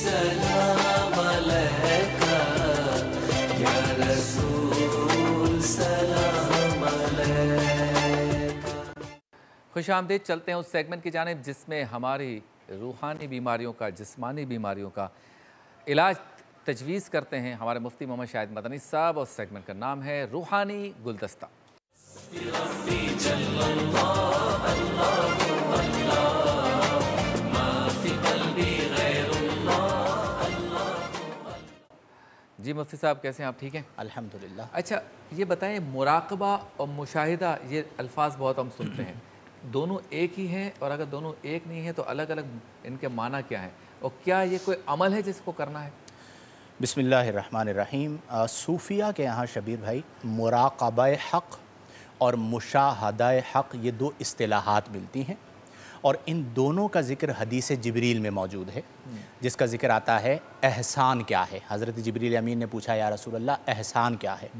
खुश आमदेद चलते हैं उस सेगमेंट की जानब जिसमें हमारी रूहानी बीमारियों का जिस्मानी बीमारियों का इलाज तजवीज़ करते हैं हमारे मुफ्ती मोहम्मद शाहिद मदनी साहब और सेगमेंट का नाम है रूहानी गुलदस्ता मुफ्ती साहब कैसे हैं आप ठीक हैं अल्हम्दुलिल्लाह अच्छा ये बताएं मुराकबा और मुशाहिदा ये अल्फाज बहुत हम सुनते हैं दोनों एक ही हैं और अगर दोनों एक नहीं हैं तो अलग अलग इनके माना क्या है और क्या ये कोई अमल है जिसको करना है बसमीम सूफिया के यहाँ शबीर भाई मुराकबा हक़ और मुशाहदा हक़ ये दो असलाहत मिलती हैं और इन दोनों का जिक्र हदीस जबरील में मौजूद है जिसका जिक्र आता है एहसान क्या है हज़रत जबरील अमीन ने पूछा या रसूल एहसान क्या है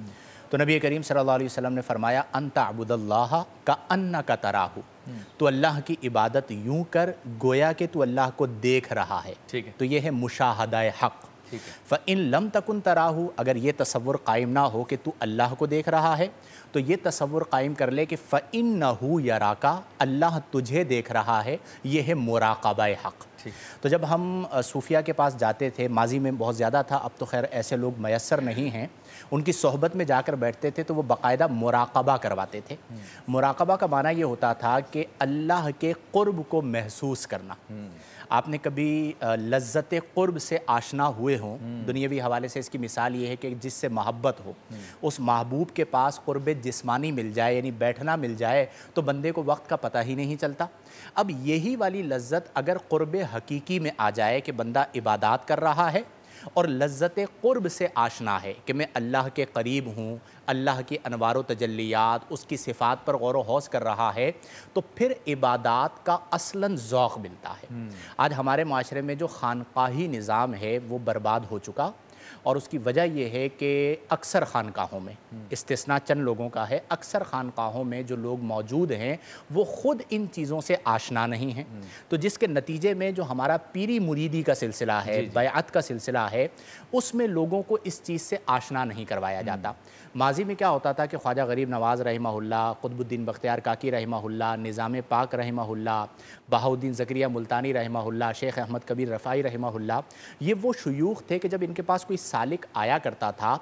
तो नबी करीम सल्लल्लाहु अलैहि वसल्लम ने फरमाया अंत अबुदल्लाह का अन्ना का तराहू तो अल्लाह की इबादत यूं कर गोया कि तू अल्लाह को देख रहा है ठीक है तो ये है मुशाहदा हक़ फ़ इन लम तकन तराहू अगर ये तस्वुर कायम ना हो कि तू अल्लाह को देख रहा है तो ये तस्वुर कायम कर ले कि फ़ इन नहू यराका अल्लाह तुझे देख रहा है ये है मुराकबा हक़ तो जब हम सूफिया के पास जाते थे माजी में बहुत ज़्यादा था अब तो खैर ऐसे लोग मैसर नहीं हैं उनकी सोहबत में जाकर बैठते थे तो वो बाकायदा मुराकबा करवाते थे हम्म। मुराकबा का माना ये होता था कि अल्लाह के क़ुर्ब को महसूस करना हम्म। आपने कभी लज्जत क़ुर्ब से आशना हुए हों हम्म। दुनियावी हवाले से इसकी मिसाल ये है कि जिससे मोहब्बत हो हम्म। उस महबूब के पास क़ुरब जिस्मानी मिल जाए यानी बैठना मिल जाए तो बंदे को वक्त का पता ही नहीं चलता अब यही वाली लज्जत अगर क़ुरब हकीकी में आ जाए कि बंदा इबादत कर रहा है और लज्जत क़ुरब से आशना है कि मैं अल्लाह के करीब हूँ अल्लाह की अनवार तजलियात उसकी सिफ़ात पर गौर वौस कर रहा है तो फिर इबादत का असलन जौक मिलता है हम्म। आज हमारे माशरे में जो खानकाही निज़ाम है वो बर्बाद हो चुका और उसकी वजह यह है कि अक्सर खानकाहों में इस्तना चंद लोगों का है अक्सर खानकाहों में जो लोग मौजूद हैं वो ख़ुद इन चीज़ों से आशना नहीं हैं तो जिसके नतीजे में जो हमारा पीरी मुरीदी का सिलसिला है बयात का सिलसिला है उसमें लोगों को इस चीज़ से आशना नहीं करवाया जाता माजी में क्या होता था कि ख्वाजा गरीब नवाज़ रहमल्ला कुतबुद्दीन बख्तियार काकी रहमल्ला निज़ाम पाक रहमल्ला बहाउद्दीन ज़करिया मुल्तानी रहमल्ला शेख अहमद कबीर रफ़ाई रहमल्ला ये वो शयूख थे कि जब इनके पास कोई सालिक आया करता था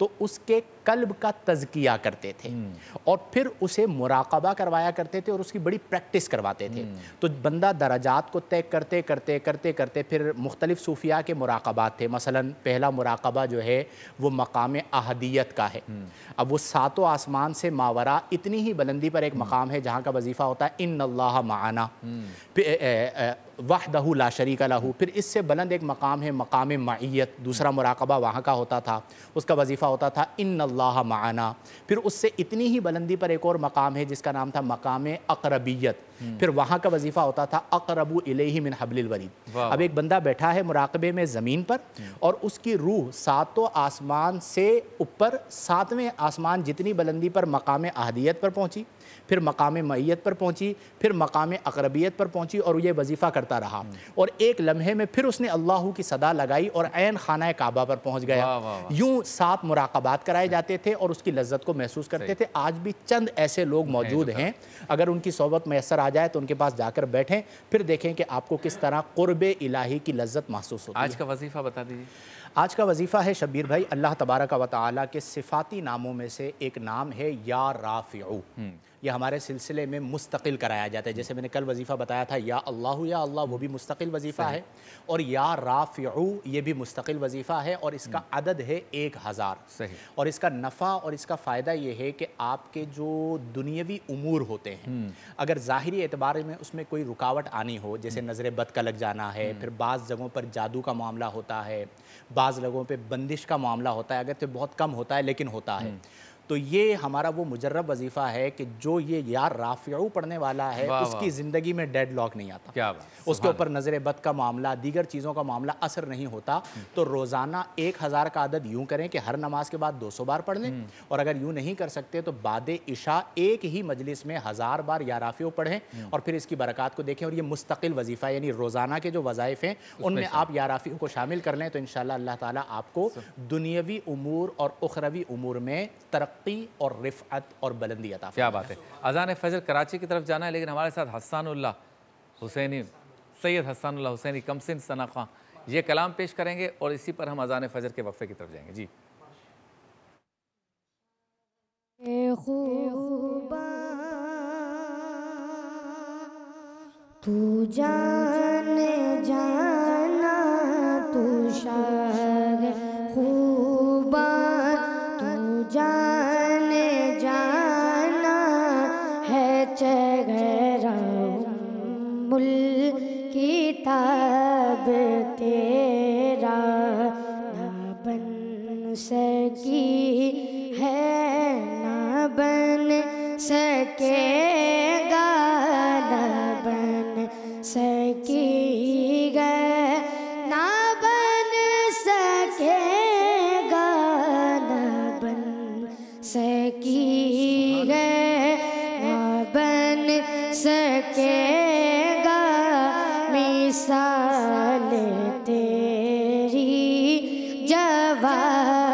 तो उसके कल्ब का तजकिया करते थे हम्म। और फिर उसे मुराकबा करवाया करते थे और उसकी बड़ी प्रैक्टिस करवाते थे हम्म। तो बंदा दराजात को तय करते करते करते करते फिर मुख्तलिफ सूफिया के मुराकबात थे मसलन पहला मुराकबा जो है वो मकाम अहदियत का है हम्म। अब वो सातों आसमान से मावरा इतनी ही बुलंदी पर एक मकाम है जहाँ का वजीफ़ा होता है इन अल्लाह माना वाहदहू ला शरीक लहू फिर इससे बुलंद एक मकाम है मकाम मैत दूसरा मुराकबा वहाँ का होता था उसका वजीफ़ा होता था इन अल्लाह माना फिर उससे इतनी ही बुलंदी पर एक और मकाम है जिसका नाम था मकाम अकरबियत हम्म। फिर वहाँ का वजीफ़ा होता था अकरबू इलेही मिन हबलवरीद अब एक बंदा बैठा है मुराकबे में ज़मीन पर हम्म। और उसकी रूह सातों आसमान से ऊपर सातवें आसमान जितनी बुलंदी पर मकाम अहदियत पर पहुँची फिर मकाम मैत पर पहुँची फिर मकाम अकरबियत पर पहुँची और ये वजीफ़ा करता रहा हम्म। और एक लम्हे में फिर उसने अल्लाह की सदा लगाई और आन खाना काबा पर पहुँच गया यूँ सात मुराकबात कराए हम्म। जाते थे और उसकी लज्जत को महसूस करते थे आज भी चंद ऐसे लोग मौजूद हैं अगर उनकी सोबत मैसर आ जाए तो उनके पास जाकर बैठें फिर देखें कि आपको किस तरह क़ुरब इलाही की लज्जत महसूस होती आज का वजीफ़ा बता दीजिए आज का वजीफ़ा है शबीर भाई अल्लाह तबारक व ताली के सिफाती नामों में से एक नाम है या राफ़ ये हमारे सिलसिले में मुस्तकिल कराया जाता है जैसे मैंने कल वजीफ़ा बताया था या अल्लाह या अल्लाह वो भी मुस्तकिल वजीफ़ा है और या राफ़ ये भी मुस्तकिल वजीफ़ा है और इसका हम्म। अदद है एक हज़ार और इसका नफ़ा और इसका फ़ायदा ये है कि आपके जो दुनियावी उमूर होते हैं हम्म। अगर ज़ाहरी एतबार में उसमें कोई रुकावट आनी हो जैसे हम्म। नज़र बद का लग जाना है फिर बाज़ जगहों पर जादू का मामला होता है बाज़ लोगों पर बंदिश का मामला होता है अगर तो बहुत कम होता है लेकिन होता है तो ये हमारा वो मुजर्रब वजीफा है कि जो ये यार राफियाऊ पढ़ने वाला है उसकी ज़िंदगी में डेड लॉक नहीं आता क्या उसके ऊपर नज़र बद का मामला दीगर चीज़ों का मामला असर नहीं होता तो रोज़ाना एक हज़ार का आदत यूं करें कि हर नमाज के बाद दो सौ बार पढ़ लें हम्म। और अगर यूँ नहीं कर सकते तो बाद इशा एक ही मजलिस में हज़ार बार या राफियो पढ़ें हम्म। और फिर इसकी बरक़ात को देखें और ये मुस्तकिल वजीफ़ा यानी रोज़ाना के जो वज़ाइफ़ हैं उनमें आप या राफियों को शामिल कर लें तो इन शाला तक दुनियावी उमूर और उखरवी उमूर में तरक् तरक्की और रिफत और बुलंदी अता क्या बात है अजान फजर कराची की तरफ जाना है लेकिन हमारे साथ हसानुल्ला हुसैनी सैयद हसानुल्ला हुसैनी कमसिन सना खां ये कलाम पेश करेंगे और इसी पर हम अजान फजर के वक्फे की तरफ जाएंगे जी तू जाने जा मुल किताब तेरा न बन सकी है न बन सकेगा न बन सकी गए न बन सकेगा बन सकी गए बन सके Java.